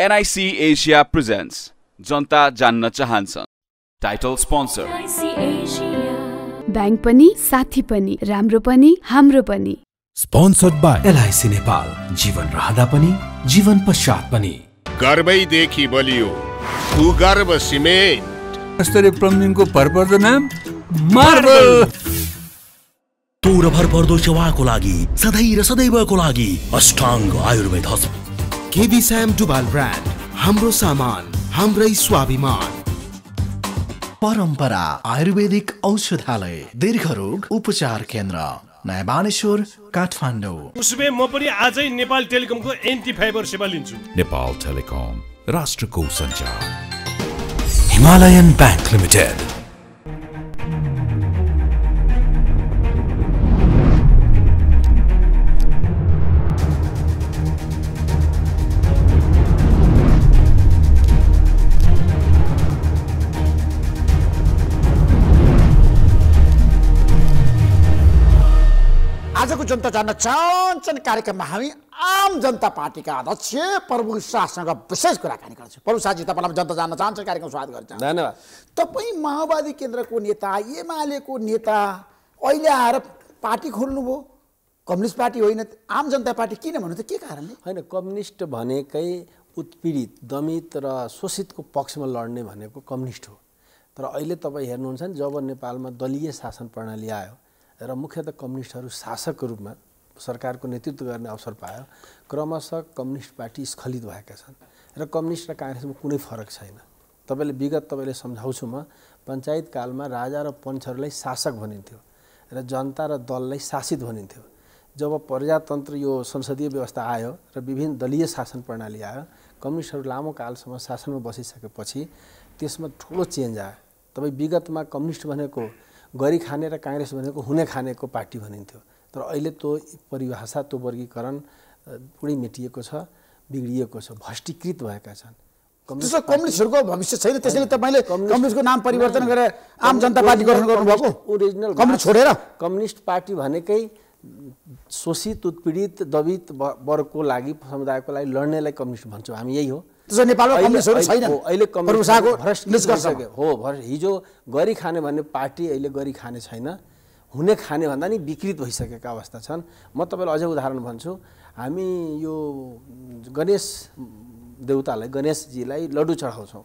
NIC Asia presents जनता जान्न चाहन्छ टाइटल स्पोन्सर ब्याङ्क पनि साथी पनि राम्रो पनि हाम्रो पनि स्पोन्सर्ड बाई एलआइसी नेपाल जीवन रहँदा पनि जीवन पश्चात पनि गर्वैदेखि बलियो भूगर्भ सिमेन्ट यस्तरी प्लम्बिङको भरपर्दो नाम मार्बल तोर भरपर्दो सेवाको लागि सधैँ र सदैवको लागि अष्टाङ्ग आयुर्वेद हस्पिटल केबी स्याम डुबाल ब्रान्ड हाम्रो सामान हाम्रै स्वाभिमान परम्परा आयुर्वेदिक औषधालय दीर्घरोग उपचार केन्द्र नयाँ बानेश्वर काठमाडौँ उसो म पनि आजै नेपाल टेलिकमको एन्टी फाइबर सेवा लिन्छु नेपाल टेलिकम राष्ट्रको सञ्चार हिमालयन ब्याङ्क लिमिटेड आजको जनता जान्न चाहन्छन् कार्यक्रममा हामी आम जनता पार्टीका अध्यक्ष प्रभु शाहसँग विशेष कुराकानी गर्छौँ प्रभु शाहजी तपाईँलाई जनता जान्न चाहन्छ कार्यक्रम स्वागत गर्छ धन्यवाद तपाईँ माओवादी केन्द्रको नेता एमालेको नेता अहिले आएर पार्टी खोल्नुभयो कम्युनिस्ट पार्टी होइन आम जनता पार्टी किन भन्नु त के कारणले होइन कम्युनिस्ट भनेकै उत्पीडित दमित र शोषितको पक्षमा लड्ने भनेको कम्युनिस्ट हो तर अहिले तपाईँ हेर्नुहुन्छ नि जब नेपालमा दलीय शासन प्रणाली आयो र मुख्यतः कम्युनिस्टहरू शासकको रूपमा सरकारको नेतृत्व गर्ने अवसर पायो क्रमशः कम्युनिस्ट पार्टी स्खलित भएका छन् र कम्युनिस्ट र काङ्ग्रेसमा कुनै फरक छैन तपाईँले विगत तपाईँले सम्झाउँछु म कालमा राजा र पञ्चहरूलाई शासक भनिन्थ्यो र जनता र दललाई शासित भनिन्थ्यो जब प्रजातन्त्र यो संसदीय व्यवस्था आयो र विभिन्न दलीय शासन प्रणाली आयो कम्युनिस्टहरू लामो कालसम्म शासनमा बसिसकेपछि त्यसमा ठुलो चेन्ज आयो तपाईँ विगतमा कम्युनिस्ट भनेको गरी खाने र काङ्ग्रेस भनेको हुने खानेको पार्टी भनिन्थ्यो तर अहिले त्यो परिभाषा त्यो वर्गीकरण पुरै मेटिएको छ बिग्रिएको छ भष्टीकृत भएका छन् त्यसो कम्युनिस्टहरूको भविष्य छैन त्यसैले तपाईँले कम्युनिस्टको नाम परिवर्तन गरेर आम जनता पार्टी गठन गर्नुभएको ओरिजिनल कम्युनिस्ट छोडेर कम्युनिस्ट पार्टी भनेकै शोषित उत्पीडित दबित वर्गको लागि समुदायको लागि लड्नेलाई कम्युनिस्ट भन्छौँ हामी यही हो त्यसो नेपालमा कम्युनिस्टहरू छैन अहिले हो भर हिजो गरी खाने भन्ने पार्टी अहिले गरी खाने छैन हुने खाने भन्दा नि विकृत भइसकेका अवस्था छन् म तपाईँलाई अझै उदाहरण भन्छु हामी यो गणेश देउतालाई गणेशजीलाई लड्डु चढाउँछौँ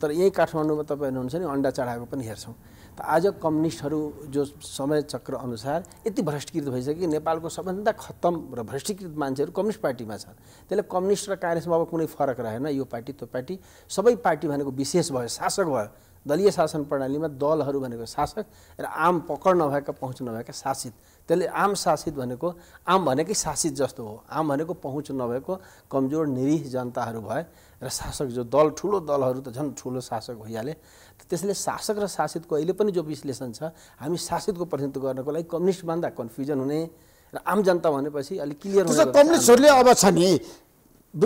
तर यहीँ काठमाडौँमा तपाईँ हुनुहुन्छ नि अन्डा चढाएको पनि हेर्छौँ त आज कम्युनिस्टहरू जो समय चक्र अनुसार यति भ्रष्टीकृत भइसक्यो कि नेपालको सबभन्दा खत्तम र भ्रष्टीकृत मान्छेहरू कम्युनिस्ट पार्टीमा छन् त्यसले कम्युनिस्ट र काङ्ग्रेसमा अब कुनै फरक रहेन यो पार्टी त्यो पार्टी सबै पार्टी भनेको विशेष भयो शासक भयो दलीय शासन प्रणालीमा दलहरू भनेको शासक र आम पकड नभएका पहुँच नभएका शासित त्यसले आम शासित भनेको आम भनेकै शासित जस्तो हो आम भनेको पहुँच नभएको कमजोर निरीह जनताहरू भए र शासक जो दल ठुलो दलहरू त झन् ठुलो शासक भइहाले त्यसले शासक र शासितको अहिले पनि जो विश्लेषण छ हामी शासितको प्रतिनिधित्व गर्नको लागि कम्युनिस्ट भन्दा कन्फ्युजन हुने र आम जनता भनेपछि अलिक क्लियर हुन्छ कम्युनिस्टहरूले अब छ नि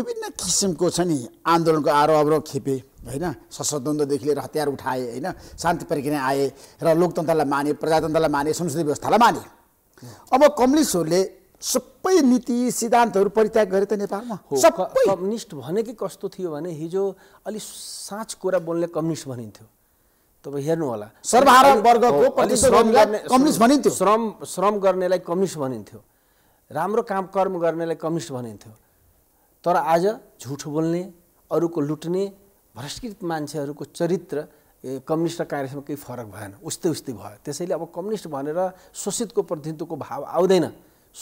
विभिन्न किसिमको छ नि आन्दोलनको आरोह अवरोह खेपे होइन सशस्त्रद्वन्द्वदेखि लिएर हतियार उठाए होइन शान्ति प्रक्रिया आए र लोकतन्त्रलाई माने प्रजातन्त्रलाई माने संसदीय व्यवस्थालाई माने अब कम्युनिस्टहरूले सबै नीति सिद्धान्तहरू परित्याग गरे त नेपालमा सबै कम्युनिस्ट भनेकै कस्तो थियो भने हिजो अलिक साँच कुरा बोल्ने कम्युनिस्ट भनिन्थ्यो तपाईँ हेर्नु होला सर्वहारा वर्गको कम्युनिस्ट भनिन्थ्यो श्रम श्रम गर्नेलाई कम्युनिस्ट भनिन्थ्यो राम्रो काम कर्म गर्नेलाई कम्युनिस्ट भनिन्थ्यो तर आज झुठ बोल्ने अरूको लुट्ने भ्रष्टकृत मान्छेहरूको चरित्र कम्युनिस्ट र काङ्ग्रेसमा केही फरक भएन उस्तै उस्तै भयो त्यसैले अब कम्युनिस्ट भनेर शोषितको प्रतिनिधित्वको भाव आउँदैन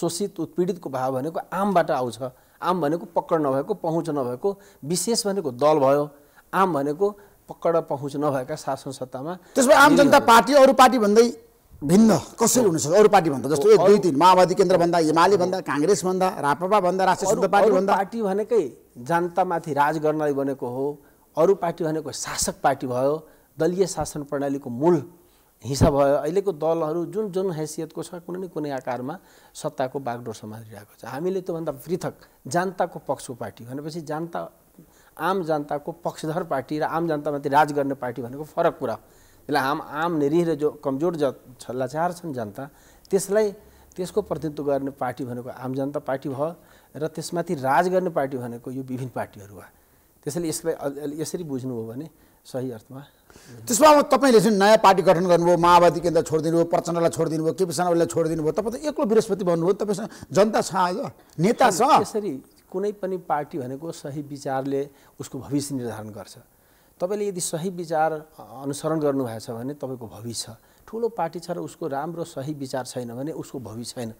शोषित उत्पीडितको भाव भनेको आमबाट आउँछ आम भनेको पक्कड नभएको पहुँच नभएको विशेष भनेको दल भयो आम भनेको पक्कड पहुँच नभएका शासन सत्तामा त्यसमा आम जनता पार्टी अरू पार्टी भन्दै भिन्न कसरी सक्छ अरू पार्टी भन्दा जस्तो एक दुई तिन माओवादी केन्द्र भन्दा हिमाली भन्दा काङ्ग्रेस भन्दा राप्रपा भन्दा राष्ट्रिय पार्टी भन्दा पार्टी भनेकै जनतामाथि राज गर्नलाई बनेको हो अरू पार्टी भनेको शासक पार्टी भयो दलीय शासन प्रणालीको मूल हिसाब भयो अहिलेको दलहरू जुन जुन हैसियतको छ कुनै न कुनै आकारमा सत्ताको बागडोर सम्हालिरहेको छ हामीले त्योभन्दा पृथक जनताको पक्षको पार्टी भनेपछि जनता आम जनताको पक्षधर पार्टी र आम जनतामाथि राज गर्ने पार्टी भनेको फरक कुरा हो त्यसलाई आम आम निरीह र जो कमजोर ज लाचार छन् जनता त्यसलाई त्यसको प्रतिनिधित्व गर्ने पार्टी भनेको आम जनता पार्टी भयो र त्यसमाथि राज गर्ने पार्टी भनेको यो विभिन्न पार्टीहरू भयो त्यसैले यसलाई यसरी बुझ्नु हो भने सही अर्थमा त्यसमा अब तपाईँले जुन नयाँ पार्टी गठन गर्नुभयो माओवादी केन्द्र छोडिदिनु भयो प्रचण्डलाई छोडिदिनु भयो केपी शर्मालाई छोडिदिनु भयो तपाईँ त एक्लो बृहस्पति भन्नुभयो तपाईँसँग जनता छ आज नेता छ यसरी कुनै पनि पार्टी भनेको सही विचारले उसको भविष्य निर्धारण गर्छ तपाईँले यदि सही विचार अनुसरण गर्नुभएको छ भने तपाईँको भविष्य ठुलो पार्टी छ र उसको राम्रो सही विचार छैन भने उसको भविष्य छैन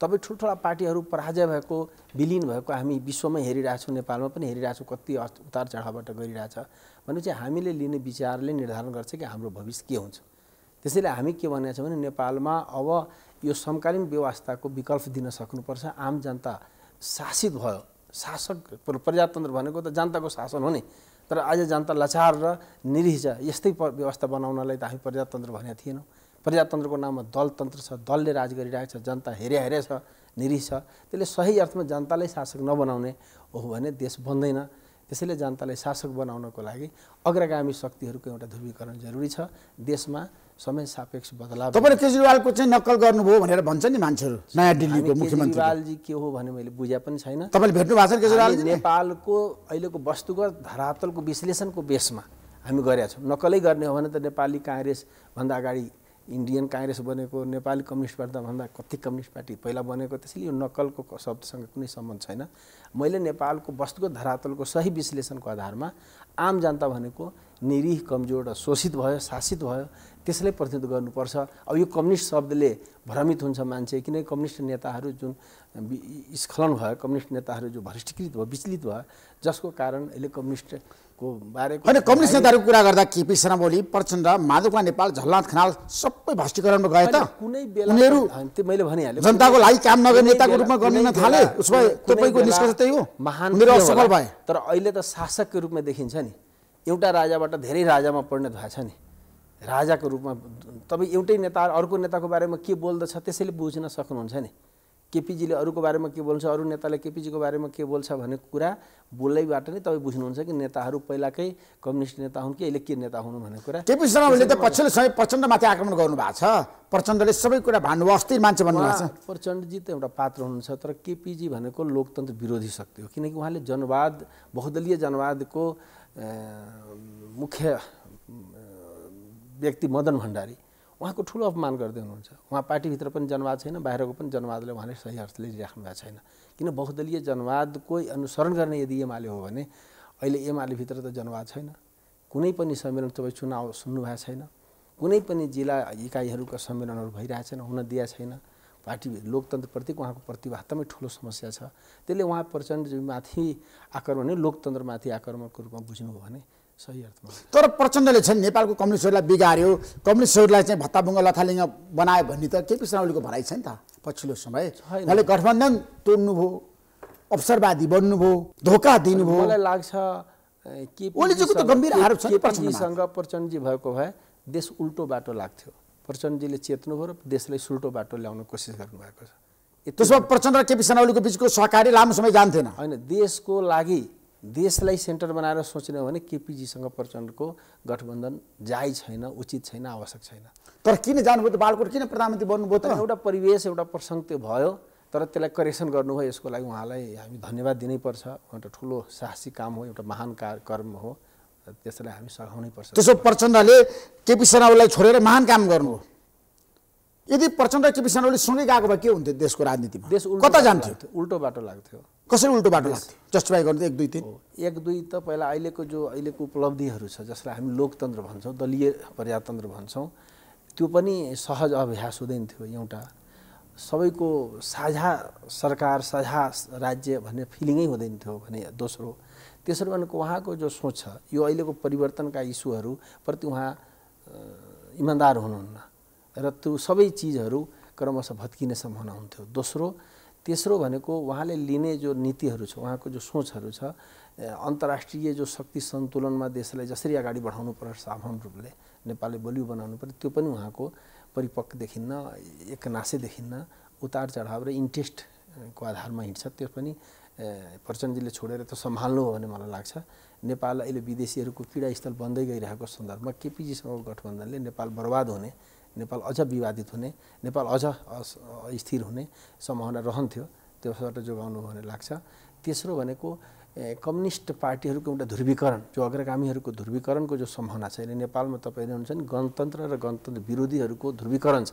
तपाईँ ठुल्ठुला पार्टीहरू पराजय भएको विलिन भएको हामी विश्वमै हेरिरहेछौँ नेपालमा पनि हेरिरहेछौँ कति उतार चढावबाट गरिरहेछ चाहिँ हामीले लिने विचारले निर्धारण गर्छ कि हाम्रो भविष्य के हुन्छ त्यसैले हामी के भनेका छौँ भने नेपालमा अब यो समकालीन व्यवस्थाको विकल्प दिन सक्नुपर्छ आम जनता शासित भयो शासक प्रजातन्त्र भनेको त जनताको शासन हो नि तर आज जनता लचार र निरीह छ यस्तै व्यवस्था बनाउनलाई त हामी प्रजातन्त्र भनेका थिएनौँ प्रजातन्त्रको नाममा दलतन्त्र छ दलले राज गरिरहेको छ जनता हेरे हेरे छ निरीह छ त्यसले सही अर्थमा जनतालाई शासक नबनाउने हो भने देश बन्दैन त्यसैले जनतालाई शासक बनाउनको लागि अग्रगामी शक्तिहरूको एउटा ध्रुवीकरण जरुरी छ देशमा समय सापेक्ष बदलाव तपाईँले केजरीवालको चाहिँ नक्कल गर्नुभयो भनेर भन्छ नि मान्छेहरू नयाँ दिल्लीको मुख्यमन्त्री के हो भने मैले बुझे पनि छैन तपाईँले भेट्नु भएको छ केजरीवाल नेपालको अहिलेको वस्तुगत धरातलको विश्लेषणको बेसमा हामी गरेका छौँ नक्कलै गर्ने हो भने त नेपाली काङ्ग्रेसभन्दा अगाडि इन्डियन काङ्ग्रेस बनेको नेपाली कम्युनिस्ट पार्टी भन्दा कति कम्युनिस्ट पार्टी पहिला बनेको त्यसैले यो नक्कलको शब्दसँग कुनै सम्बन्ध छैन मैले नेपालको वस्तुको धरातलको सही विश्लेषणको आधारमा आम जनता भनेको निरीह कमजोर र शोषित भयो शासित भयो त्यसलाई प्रतिनिधित्व गर्नुपर्छ अब यो कम्युनिस्ट शब्दले भ्रमित हुन्छ मान्छे किनकि कम्युनिस्ट नेताहरू जुन स्खलन भयो कम्युनिस्ट नेताहरू जो भ्रष्टीकृत भयो विचलित भयो जसको कारण अहिले कम्युनिस्टको बारे होइन कम्युनिस्ट नेताहरूको कुरा गर्दा केपी शर्मा ओली प्रचण्ड माधुका नेपाल झलनाथ खनाल सबै भ्रष्टीकरणमा गए त कुनै बेला मैले भनिहालेँ जनताको लागि काम नगर्ने नेताको रूपमा गर्न नथाले उसमा तपाईँको निष्कर्ष त्यही हो महान भए तर अहिले त शासकको रूपमा देखिन्छ नि एउटा राजाबाट धेरै राजामा परिणत भएको छ नि राजाको रूपमा तपाईँ एउटै नेता अर्को नेताको बारेमा के बोल्दछ त्यसैले बुझ्न सक्नुहुन्छ नि केपिजीले अरूको बारेमा के बोल्छ अरू नेताले केपिजीको बारेमा के बोल्छ भन्ने कुरा बोल्दैबाट नै तपाईँ बुझ्नुहुन्छ कि नेताहरू पहिलाकै कम्युनिस्ट नेता हुन् कि अहिले के नेता हुनु भन्ने कुरा केपी शर्माले त पछिल्लो समय प्रचण्डमाथि आक्रमण गर्नुभएको छ प्रचण्डले सबै कुरा भन्नु अस्ति मान्छे भन्नुभएको छ प्रचण्डजी त एउटा पात्र हुनुहुन्छ तर केपिजी भनेको लोकतन्त्र विरोधी शक्ति हो किनकि उहाँले जनवाद बहुदलीय जनवादको मुख्य व्यक्ति मदन भण्डारी उहाँको ठुलो अपमान गर्दै हुनुहुन्छ उहाँ पार्टीभित्र पनि जनवाद छैन बाहिरको पनि जनवादलाई उहाँले सही अर्थले लिइराख्नु भएको छैन किन बहुदलीय जनवादकै अनुसरण गर्ने यदि एमाले हो भने अहिले एमालेभित्र त जनवाद छैन कुनै पनि सम्मेलन तपाईँ चुनाव सुन्नुभएको छैन कुनै पनि जिल्ला इकाइहरूका सम्मेलनहरू भइरहेको छैन हुन दिएको छैन पार्टी लोकतन्त्रप्रतिको उहाँको प्रतिभातमै ठुलो समस्या छ त्यसले उहाँ प्रचण्डजीमाथि आक्रमण नै लोकतन्त्रमाथि आक्रमणको रूपमा बुझ्नुभयो भने सही अर्थमा तर प्रचण्डले चाहिँ नेपालको कम्युनिस्टहरूलाई बिगार्यो कम्युनिस्टहरूलाई चाहिँ भत्ताबुङ्ग लथालिङ्ग बनायो भन्ने त केपी ओलीको भनाइ छ नि त पछिल्लो समय उहाँले गठबन्धन तोड्नुभयो अवसरवादी बन्नुभयो धोका दिनुभयो मलाई लाग्छ के त गम्भीर आरोप छ प्रचण्डजी भएको भए देश उल्टो बाटो लाग्थ्यो प्रचण्डजीले चेत्नुभयो र देशलाई सुल्टो बाटो ल्याउन कोसिस गर्नुभएको छ त्यसो भए प्रचण्ड र केपी सेनावलीको बिचको सहकारी लामो समय जान्थेन होइन देशको लागि देशलाई सेन्टर बनाएर सोच्ने हो भने केपिजीसँग प्रचण्डको गठबन्धन जाय छैन उचित छैन आवश्यक छैन तर किन जानुभयो त बालकोट किन प्रधानमन्त्री बन्नुभयो त एउटा परिवेश एउटा प्रसङ्ग त्यो भयो तर त्यसलाई करेक्सन गर्नुभयो यसको लागि उहाँलाई हामी धन्यवाद दिनैपर्छ एउटा ठुलो साहसिक काम हो एउटा महान कर्म हो त्यसलाई हामी सघाउनै पर्छ त्यसो प्रचण्डले केपी शर्मालाई छोडेर महान काम गर्नु यदि प्रचण्ड केपी शर्माले सँगै गएको भए के हुन्थ्यो देशको राजनीतिमा देश कता जान्थ्यो उल्टो बाटो लाग्थ्यो कसरी उल्टो बाटो लाग्थ्यो जस्टिफाई गर्नु एक दुई तिन एक दुई त पहिला अहिलेको जो अहिलेको उपलब्धिहरू छ जसलाई हामी लोकतन्त्र भन्छौँ दलीय प्रजातन्त्र भन्छौँ त्यो पनि सहज अभ्यास हुँदैन थियो एउटा सबैको साझा सरकार साझा राज्य भन्ने फिलिङै हुँदैन थियो भने दोस्रो त्यसरी भनेको उहाँको जो सोच छ यो अहिलेको परिवर्तनका इस्युहरूप्रति उहाँ इमान्दार हुनुहुन्न र त्यो सबै चिजहरू क्रमशः भत्किने सम्भावना हुन्थ्यो दोस्रो तेस्रो भनेको उहाँले लिने जो नीतिहरू छ उहाँको जो सोचहरू छ अन्तर्राष्ट्रिय जो शक्ति सन्तुलनमा देशलाई जसरी अगाडि बढाउनु पर्छ साधारण रूपले नेपालले बलियो बनाउनु पर्यो त्यो पनि उहाँको परिपक्व देखिन्न एकनासे देखिन्न उतार चढाव र इन्ट्रेस्टको आधारमा हिँड्छ त्यो पनि प्रचण्डजीले छोडेर त सम्हाल्नु हो भने मलाई लाग्छ नेपाल अहिले विदेशीहरूको स्थल बन्दै गइरहेको सन्दर्भमा केपिजीसँगको गठबन्धनले नेपाल बर्बाद हुने नेपाल अझ विवादित हुने नेपाल अझ स्थिर हुने सम्भावना रहन्थ्यो त्यसबाट जोगाउनु भने लाग्छ तेस्रो भनेको कम्युनिस्ट पार्टीहरूको एउटा ध्रुवीकरण जो अग्रगामीहरूको ध्रुवीकरणको जो सम्भावना छ अहिले नेपालमा तपाईँ नि गणतन्त्र र गणतन्त्र विरोधीहरूको ध्रुवीकरण छ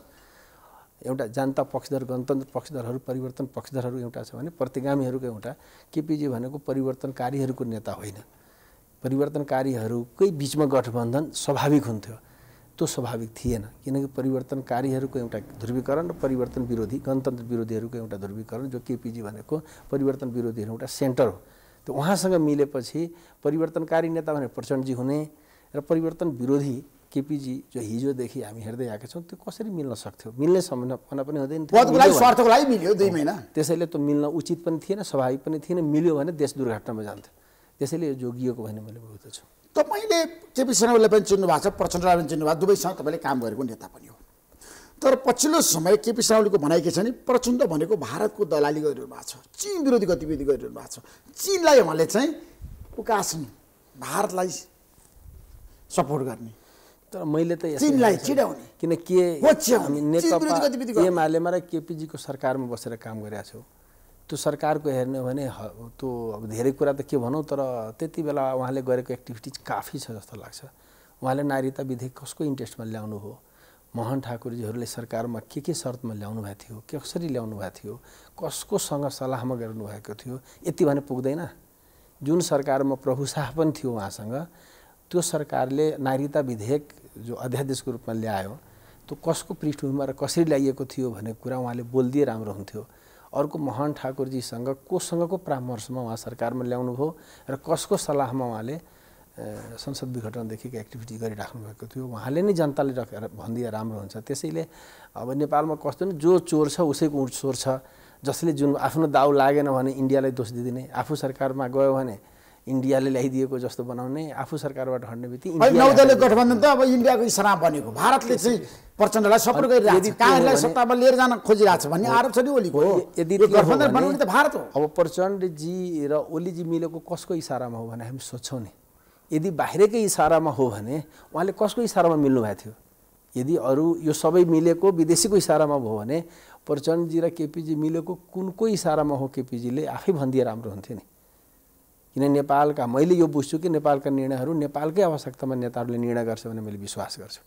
एउटा जनता पक्षधर गणतन्त्र पक्षधरहरू परिवर्तन पक्षधरहरू एउटा छ भने प्रतिगामीहरूको एउटा केपिजी भनेको परिवर्तनकारीहरूको नेता होइन परिवर्तनकारीहरूकै बिचमा गठबन्धन स्वाभाविक हुन्थ्यो त्यो स्वाभाविक थिएन किनकि परिवर्तनकारीहरूको एउटा ध्रुवीकरण र परिवर्तन विरोधी गणतन्त्र विरोधीहरूको एउटा ध्रुवीकरण जो केपिजी भनेको परिवर्तन विरोधीहरू एउटा सेन्टर हो त्यो उहाँसँग मिलेपछि परिवर्तनकारी नेता भने प्रचण्डजी हुने र परिवर्तन विरोधी केपीजी जो हिजोदेखि हामी हेर्दै आएका छौँ त्यो कसरी मिल्न सक्थ्यो मिल्ने सम्भावना पनि हुँदैन थियो दुई महिना त्यसैले त्यो मिल्न उचित पनि थिएन स्वाभाविक पनि थिएन मिल्यो भने देश दुर्घटनामा जान्थ्यो त्यसैले यो जोगिएको भने मैले बुझ्दछु तपाईँले केपी शर्मालाई पनि चिन्नु भएको छ प्रचण्डलाई पनि चिन्नु भएको दुवैसँग तपाईँले काम गरेको नेता पनि हो तर पछिल्लो समय केपी शर्मालीको भनाइ के छ भने प्रचण्ड भनेको भारतको दलाली गरिरहनु भएको छ चिन विरोधी गतिविधि गरिरहनु भएको छ चिनलाई उहाँले चाहिँ उकास्नु भारतलाई सपोर्ट गर्ने तर मैले त चिनलाई चिडाउने किन के हामी एमालेमा र केपिजीको सरकारमा बसेर काम गरेका छौँ त्यो सरकारको हेर्ने हो भने त्यो अब धेरै कुरा त के भनौँ तर त्यति बेला उहाँले गरेको एक्टिभिटिज काफी छ जस्तो लाग्छ उहाँले नारीता विधेयक कसको इन्ट्रेस्टमा ल्याउनु हो मोहन ठाकुरजीहरूले सरकारमा के के शर्तमा ल्याउनु भएको थियो कसरी ल्याउनु भएको थियो कसकोसँग सल्लाहमा गर्नुभएको थियो यति भने पुग्दैन जुन सरकारमा प्रभु शाह पनि थियो उहाँसँग त्यो सरकारले नागरिकता विधेयक जो अध्यादेशको रूपमा ल्यायो त्यो कसको पृष्ठभूमिमा र कसरी ल्याइएको थियो भन्ने कुरा उहाँले बोलिदिए राम्रो हुन्थ्यो अर्को महान ठाकुरजीसँग कोसँगको परामर्शमा उहाँ सरकारमा ल्याउनुभयो र कसको सल्लाहमा उहाँले संसद विघटनदेखिको एक्टिभिटी गरिराख्नु भएको थियो उहाँले नै जनताले रखेर भनिदिए राम्रो हुन्छ त्यसैले अब नेपालमा कस्तो नि जो चोर छ उसैको उठ चोर छ जसले जुन आफ्नो दाउ लागेन भने इन्डियालाई दोष दिदिने आफू सरकारमा गयो भने इन्डियाले ल्याइदिएको जस्तो बनाउने आफू सरकारबाट हट्ने बित्तिकै नौदलीय गठबन्धन त अब इन्डियाको इसारा बनेको भारतले चाहिँ प्रचण्डलाई सपोर्ट गरिरहेको सत्तामा लिएर जान खोजिरहेको छ भन्ने आरोप छ नि ओलीको यदि गठबन्धन बनाउने त भारत हो अब प्रचण्डजी र ओलीजी मिलेको कसको इसारामा हो भने हामी सोध्छौँ नि यदि बाहिरकै इसारामा हो भने उहाँले कसको इसारामा मिल्नुभएको थियो यदि अरू यो सबै मिलेको विदेशीको इसारामा भयो भने प्रचण्डजी र केपीजी मिलेको कुनको इसारामा हो केपीजीले आफै भनिदिए राम्रो हुन्थ्यो नि किन नेपालका मैले यो बुझ्छु कि नेपालका निर्णयहरू नेपालकै आवश्यकतामा नेताहरूले निर्णय गर्छ भने मैले विश्वास गर्छु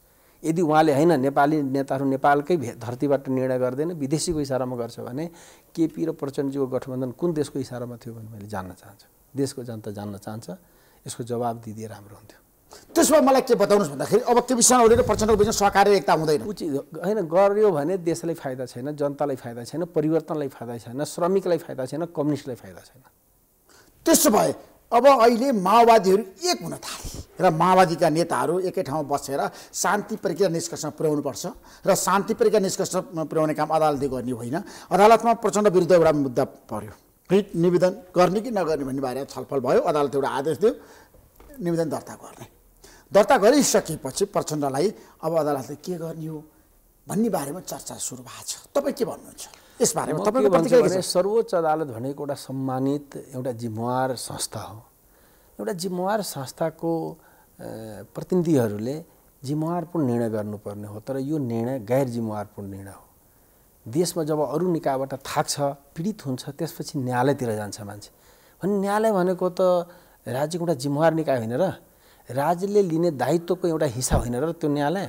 यदि उहाँले होइन नेपाली नेताहरू नेपालकै धरतीबाट निर्णय गर्दैन विदेशीको इसारामा गर्छ भने केपी र प्रचण्डजीको गठबन्धन कुन देशको इसारामा थियो भने मैले जान्न चाहन्छु देशको जनता जान्न चाहन्छ यसको जवाब दिदिए राम्रो हुन्थ्यो त्यसो भए मलाई के बताउनुहोस् भन्दाखेरि अब केपी शर्मा र प्रचण्डको बिचमा सहकार्य एकता हुँदैन उचित होइन गर्यो भने देशलाई फाइदा छैन जनतालाई फाइदा छैन परिवर्तनलाई फाइदा छैन श्रमिकलाई फाइदा छैन कम्युनिस्टलाई फाइदा छैन त्यसो भए अब अहिले माओवादीहरू एक हुन थाले र माओवादीका नेताहरू एकै ठाउँ बसेर शान्ति प्रक्रिया निष्कर्षमा पुर्याउनुपर्छ र शान्ति प्रक्रिया निष्कर्षमा पुर्याउने काम अदालतले गर्ने होइन अदालतमा प्रचण्ड विरुद्ध एउटा मुद्दा पर्यो रिट निवेदन गर्ने कि नगर्ने भन्ने बारेमा छलफल भयो अदालतले एउटा आदेश दियो निवेदन दर्ता गर्ने दर्ता गरिसकेपछि प्रचण्डलाई अब अदालतले के गर्ने हो भन्ने बारेमा चर्चा सुरु भएको छ तपाईँ के भन्नुहुन्छ यस बारेमा तपाईँको सर्वोच्च अदालत भनेको एउटा सम्मानित एउटा जिम्मेवार संस्था हो एउटा जिम्मेवार संस्थाको प्रतिनिधिहरूले जिम्मेवारपूर्ण निर्णय गर्नुपर्ने हो तर यो निर्णय गैर जिम्मेवारपूर्ण निर्णय हो देशमा जब अरू निकायबाट थाक्छ पीडित हुन्छ त्यसपछि न्यायालयतिर जान्छ मान्छे भने न्यायालय भनेको त राज्यको एउटा जिम्मेवार निकाय होइन र राज्यले लिने दायित्वको एउटा हिस्सा होइन र त्यो न्यायालय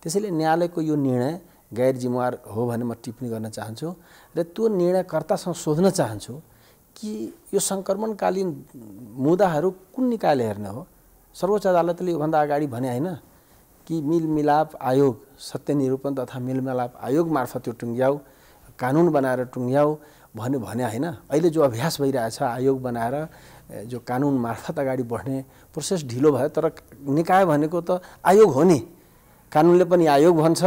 त्यसैले न्यायालयको यो निर्णय गैर जिम्मेवार हो भने म टिप्पणी गर्न चाहन्छु र त्यो निर्णयकर्तासँग सोध्न चाहन्छु कि यो सङ्क्रमणकालीन मुद्दाहरू कुन निकायले हेर्ने हो सर्वोच्च अदालतले योभन्दा अगाडि भने होइन कि मिलमिलाप आयोग सत्यनिरूपण तथा मिलमिलाप आयोग मार्फत यो टुङ्ग्याऊ कानुन बनाएर टुङ्ग्याऊ भन्यो भने होइन अहिले जो अभ्यास भइरहेछ आयोग बनाएर जो कानुन मार्फत अगाडि बढ्ने प्रोसेस ढिलो भयो तर निकाय भनेको त आयोग हो नि कानुनले पनि आयोग भन्छ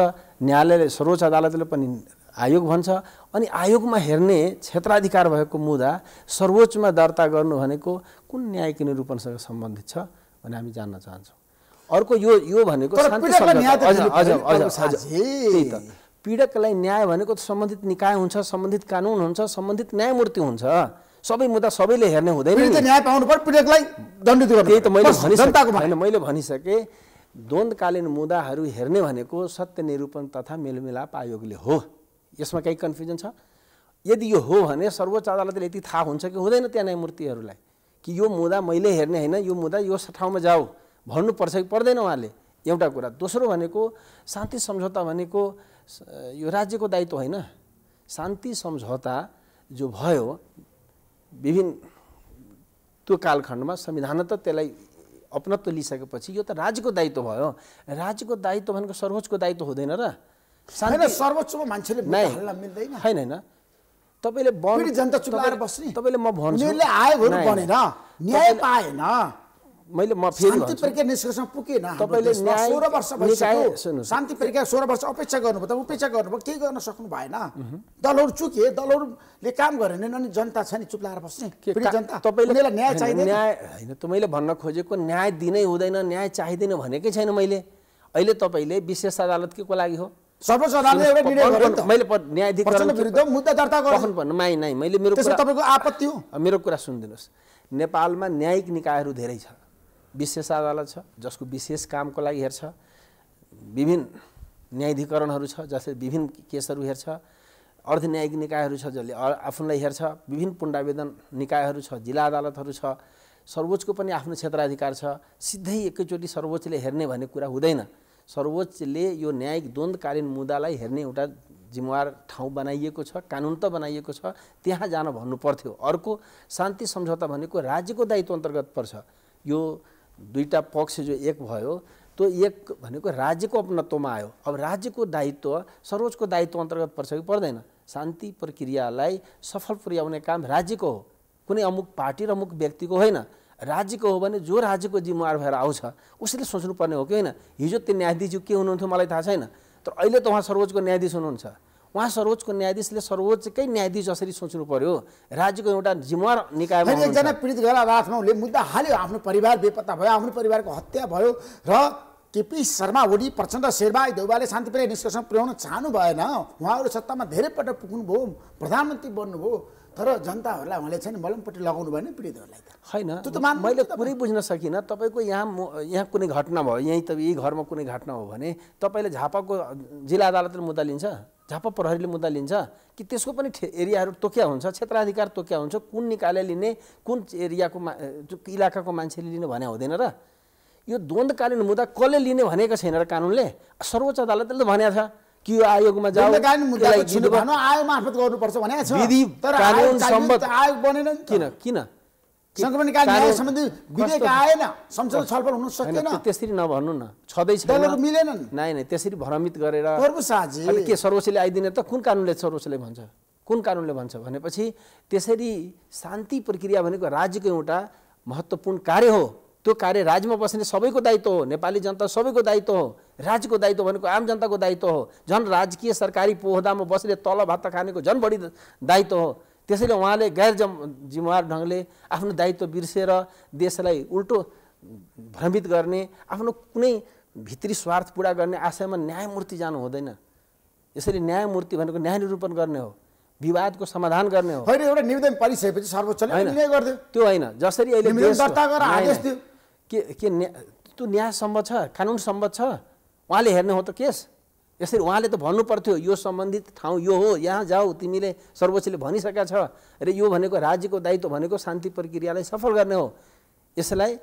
न्यायालयले सर्वोच्च अदालतले पनि आयोग भन्छ अनि आयोगमा हेर्ने क्षेत्राधिकार भएको मुद्दा सर्वोच्चमा दर्ता गर्नु भनेको कुन न्यायिक निरूपणसँग सम्बन्धित छ भने हामी जान्न चाहन्छौँ अर्को यो यो भनेको पीडकलाई न्याय भनेको सम्बन्धित निकाय हुन्छ सम्बन्धित कानुन हुन्छ सम्बन्धित न्यायमूर्ति हुन्छ सबै मुद्दा सबैले हेर्ने हुँदैन मैले भनिसकेँ द्वन्द्वकालीन मुद्दाहरू हेर्ने भनेको सत्य निरूपण तथा मेलमिलाप आयोगले हो यसमा केही कन्फ्युजन छ यदि यो हो भने सर्वोच्च अदालतले यति थाहा हुन्छ कि हुँदैन त्यहाँ न्यायमूर्तिहरूलाई कि यो मुद्दा मैले हेर्ने होइन यो मुद्दा यो ठाउँमा जाऊ भन्नुपर्छ कि पर्दैन उहाँले एउटा कुरा दोस्रो भनेको शान्ति सम्झौता भनेको यो राज्यको दायित्व होइन शान्ति सम्झौता जो भयो विभिन्न त्यो कालखण्डमा संविधान त त्यसलाई अपनत्व लिइसकेपछि यो त राज्यको दायित्व भयो राज्यको दायित्व भनेको सर्वोच्चको दायित्व हुँदैन र सर्वोच्चमा मान्छेले मिल्दैन होइन होइन तपाईँले जनता तपाईँले म भन्छु आयो भने बनेन न्याय पाएन मैले म फेरि शान्ति प्रक्रिया निष्कर्षमा पुगेन तपाईँले सोह्र वर्ष भइसक्यो शान्ति प्रक्रिया सोह्र वर्ष अपेक्षा गर्नुभयो त उपेक्षा गर्नुभयो केही गर्न सक्नु भएन दलहरू चुके दलहरूले काम गरेन अनि जनता छ नि चुप लाएर बस्ने जनता तपाईँले न्याय चाहिँ न्याय होइन त मैले भन्न खोजेको न्याय दिनै हुँदैन न्याय चाहिँदैन भनेकै छैन मैले अहिले तपाईँले विशेष अदालत को लागि हो सर्वोच्च अदालतले एउटा निर्णय मैले विरुद्ध मुद्दा दर्ता मैले मेरो आपत्ति हो मेरो कुरा सुनिदिनुहोस् नेपालमा न्यायिक निकायहरू धेरै छ विशेष अदालत छ जसको विशेष कामको लागि हेर्छ विभिन्न न्यायाधिकरणहरू छ जसले विभिन्न केसहरू हेर्छ अर्ध न्यायिक निकायहरू छ जसले आफूलाई हेर्छ विभिन्न पुण्डावेदन निकायहरू छ जिल्ला अदालतहरू छ सर्वोच्चको पनि आफ्नो क्षेत्राधिकार छ सिधै एकैचोटि सर्वोच्चले हेर्ने भन्ने कुरा हुँदैन सर्वोच्चले यो न्यायिक द्वन्द्वकालीन मुद्दालाई हेर्ने एउटा जिम्मेवार ठाउँ बनाइएको छ कानुन त बनाइएको छ त्यहाँ जान भन्नु पर्थ्यो अर्को शान्ति सम्झौता भनेको राज्यको दायित्व अन्तर्गत पर्छ यो दुईवटा पक्ष जो एक भयो त्यो एक भनेको राज्यको अपनत्वमा आयो अब राज्यको दायित्व सर्वोच्चको दायित्व अन्तर्गत पर्छ कि पर्दैन शान्ति प्रक्रियालाई सफल पुर्याउने काम राज्यको हो कुनै अमुक पार्टी र अमुक व्यक्तिको होइन राज्यको हो भने जो राज्यको जिम्मेवार भएर आउँछ उसले सोच्नुपर्ने हो कि होइन हिजो त्यो न्यायाधीश के हुनुहुन्थ्यो मलाई थाहा छैन तर अहिले त उहाँ सर्वोच्चको न्यायाधीश हुनुहुन्छ उहाँ सर्वोच्चको न्यायाधीशले सर्वोच्चकै न्यायाधीश जसरी सोच्नु पर्यो राज्यको एउटा जिम्मेवार निकाय एकजना पीडित गएर अदालतमा उसले मुद्दा हाल्यो आफ्नो परिवार बेपत्ता भयो आफ्नो परिवारको हत्या भयो र केपी शर्मा ओली प्रचण्ड शेरबहादुर देउबाले शान्तिप्रिय निष्कर्षमा पुर्याउन चाहनु भएन उहाँहरू सत्तामा धेरै पटक पुग्नुभयो प्रधानमन्त्री बन्नुभयो तर जनताहरूलाई उहाँले चाहिँ मलमपट्टि लगाउनु भएन पीडितहरूलाई त होइन त्यो त मैले कुरै बुझ्न सकिनँ तपाईँको यहाँ यहाँ कुनै घटना भयो यहीँ त यही घरमा कुनै घटना हो भने तपाईँले झापाको जिल्ला अदालतले मुद्दा लिन्छ झापा प्रहरीले मुद्दा लिन्छ कि त्यसको पनि एरियाहरू तोक्या हुन्छ क्षेत्राधिकार तोक्या हुन्छ कुन निकायले लिने कुन एरियाको मा इलाकाको मान्छेले लिने भने हुँदैन र यो द्वन्द्वकालीन मुद्दा कसले लिने भनेको छैन र कानुनले सर्वोच्च अदालतले त भनेको छ कि यो आयोगमा जाओ आयोग मार्फत गर्नुपर्छ किन किन सङ्क्रमण काल न्याय सम्बन्धी विधेयक आएन संसद छलफल हुन सकेन त्यसरी नभन्नु न छँदैछ मिलेन नै नै त्यसरी भ्रमित गरेर के सर्वोच्चले आइदिने त कुन कानुनले सर्वोच्चले भन्छ कुन कानुनले भन्छ भनेपछि त्यसरी शान्ति प्रक्रिया भनेको राज्यको एउटा महत्त्वपूर्ण कार्य हो त्यो कार्य राज्यमा बस्ने सबैको दायित्व हो नेपाली जनता सबैको दायित्व हो राज्यको दायित्व भनेको आम जनताको दायित्व हो झन् राजकीय सरकारी पोहदामा बस्ने तल भत्ता खानेको झन् बढी दायित्व हो त्यसैले उहाँले गैर जम जिम्मेवार ढङ्गले आफ्नो दायित्व बिर्सेर देशलाई उल्टो भ्रमित गर्ने आफ्नो कुनै भित्री स्वार्थ पुरा गर्ने आशयमा न्यायमूर्ति जानु हुँदैन यसरी न्यायमूर्ति भनेको न्याय निरूपण गर्ने हो विवादको समाधान गर्ने हो होइन एउटा निवेदन पारिसकेपछि सर्वोच्चले त्यो होइन जसरी अहिले के के त्यो न्याय सम्भव छ कानुन सम्भव छ उहाँले हेर्ने हो त केस यसरी उहाँले त भन्नु पर्थ्यो यो सम्बन्धित ठाउँ यो हो यहाँ जाऊ तिमीले सर्वोच्चले भनिसकेका छ र यो भनेको राज्यको दायित्व भनेको शान्ति प्रक्रियालाई सफल गर्ने हो यसलाई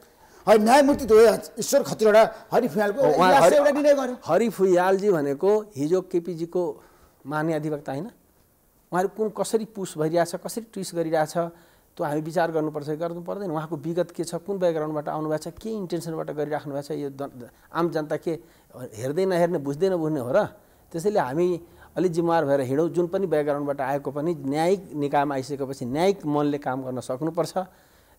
न्यायमूर्ति ईश्वर खतिवडा हरि भनेको हिजो केपिजीको मान्य अधिवक्ता होइन उहाँहरू कुन कसरी पुस भइरहेछ कसरी ट्विस गरिरहेछ त्यो हामी विचार गर्नुपर्छ गर्नु पर्दैन उहाँको विगत के छ कुन ब्याकग्राउन्डबाट आउनुभएको छ के इन्टेन्सनबाट गरिराख्नु भएको छ यो आम जनता के हेर्दै नहेर्ने बुझ्दै नबुझ्ने हो र त्यसैले हामी अलिक जिम्मेवार भएर हिँडौँ जुन पनि ब्याकग्राउन्डबाट आएको पनि न्यायिक निकायमा आइसकेपछि न्यायिक मनले काम गर्न सक्नुपर्छ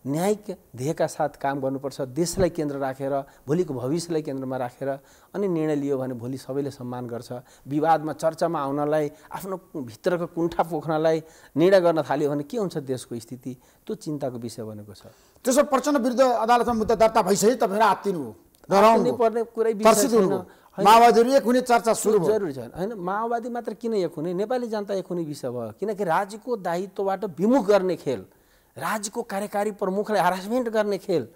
न्यायिक ध्येयका साथ काम गर्नुपर्छ देशलाई केन्द्र राखेर रा, भोलिको भविष्यलाई केन्द्रमा राखेर रा, अनि निर्णय लियो भने भोलि सबैले सम्मान गर्छ विवादमा चर्चामा आउनलाई आफ्नो भित्रको कुण्ठा पोख्नलाई निर्णय गर्न थाल्यो भने के हुन्छ देशको स्थिति त्यो चिन्ताको विषय बनेको छ त्यसो प्रचण्ड विरुद्ध अदालतमा मुद्दा दर्ता भइसक्यो तपाईँहरू आत्तिनु पर्ने कुरै माओवादीहरू एक हुने चर्चा सुरु जरुरी छ होइन माओवादी मात्र किन एक हुने नेपाली जनता एक हुने विषय भयो किनकि राज्यको दायित्वबाट विमुख गर्ने खेल राज्यको कार्यकारी प्रमुखलाई हरासमेन्ट गर्ने खेल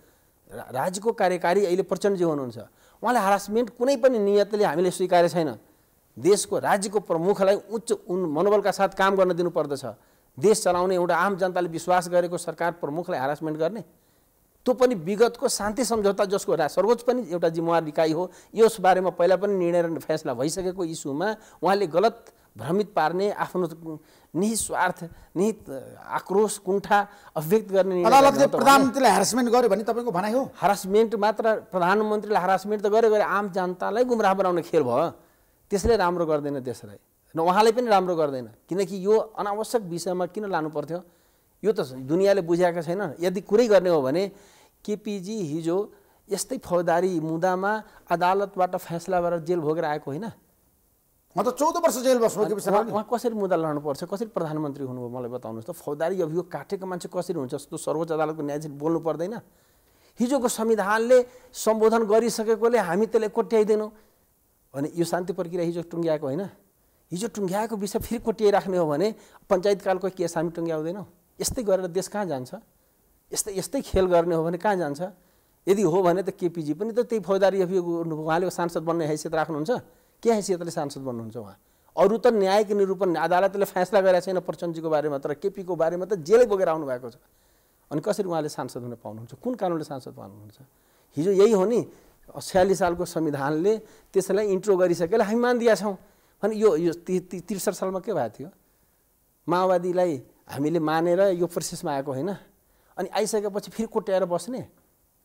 राज्यको कार्यकारी अहिले प्रचण्डजी हुनुहुन्छ उहाँले हरासमेन्ट कुनै पनि नियतले हामीले स्वीकार छैन देशको राज्यको प्रमुखलाई उच्च उन मनोबलका साथ काम गर्न दिनुपर्दछ देश चलाउने एउटा आम जनताले विश्वास गरेको सरकार प्रमुखलाई हरासमेन्ट गर्ने त्यो पनि विगतको शान्ति सम्झौता जसको सर्वोच्च पनि एउटा जिम्मेवार इकाइ हो बारेमा पहिला पनि निर्णय र फैसला भइसकेको इस्युमा उहाँले गलत भ्रमित पार्ने आफ्नो निस्वार्थ निहित आक्रोश कुण्ठा अभिव्यक्त गर्ने अदालतले प्रधानमन्त्रीलाई हरासमेन्ट गर्यो भने तपाईँको भनाइ हो हरासमेन्ट मात्र प्रधानमन्त्रीलाई हरासमेन्ट त गर्यो गरे आम जनतालाई गुमराह बनाउने खेल भयो त्यसले राम्रो गर्दैन देशलाई र उहाँले पनि राम्रो गर्दैन किनकि यो अनावश्यक विषयमा किन लानु पर्थ्यो यो त दुनियाँले बुझाएको छैन यदि कुरै गर्ने हो भने केपिजी हिजो यस्तै फौजदारी मुद्दामा अदालतबाट फैसला फैसलाबाट जेल भोगेर आएको होइन उहाँ त चौध वर्ष जेल बस्नु उहाँ कसरी मुद्दा लड्नु पर्छ कसरी प्रधानमन्त्री हुनुभयो मलाई बताउनुहोस् त फौजदारी अभियोग काटेको मान्छे कसरी हुन्छ जस्तो सर्वोच्च अदालतको न्यायाधीश बोल्नु पर्दैन हिजोको संविधानले सम्बोधन गरिसकेकोले हामी त्यसलाई कोट्याइदिनौँ भने यो शान्ति प्रक्रिया हिजो टुङ्ग्याएको होइन हिजो टुङ्ग्याएको विषय फेरि कोट्याइराख्ने हो भने पञ्चायतकालको केस हामी टुङ्ग्याउँदैनौँ यस्तै गरेर देश कहाँ जान्छ यस्तै यस्तै खेल गर्ने हो भने कहाँ जान्छ यदि हो भने त केपिजी पनि त त्यही फौजदारी अभियोग उहाँले सांसद बन्ने हैसियत राख्नुहुन्छ के हैसियतले सांसद बन्नुहुन्छ उहाँ अरू त न्यायिक निरूपण अदालतले फैसला गरेको छैन प्रचण्डजीको बारेमा तर केपीको बारेमा त जेलै बोकेर आउनु भएको छ अनि कसरी उहाँले सांसद हुन पाउनुहुन्छ कुन कानुनले सांसद पाउनुहुन्छ हिजो यही हो नि छ्यालिस सालको संविधानले त्यसलाई इन्ट्रो गरिसकेर हामी मानिदिएका छौँ भने यो यो त्रिसठ सालमा के भएको थियो माओवादीलाई हामीले मानेर यो प्रोसेसमा आएको होइन अनि आइसकेपछि फेरि कोट्याएर बस्ने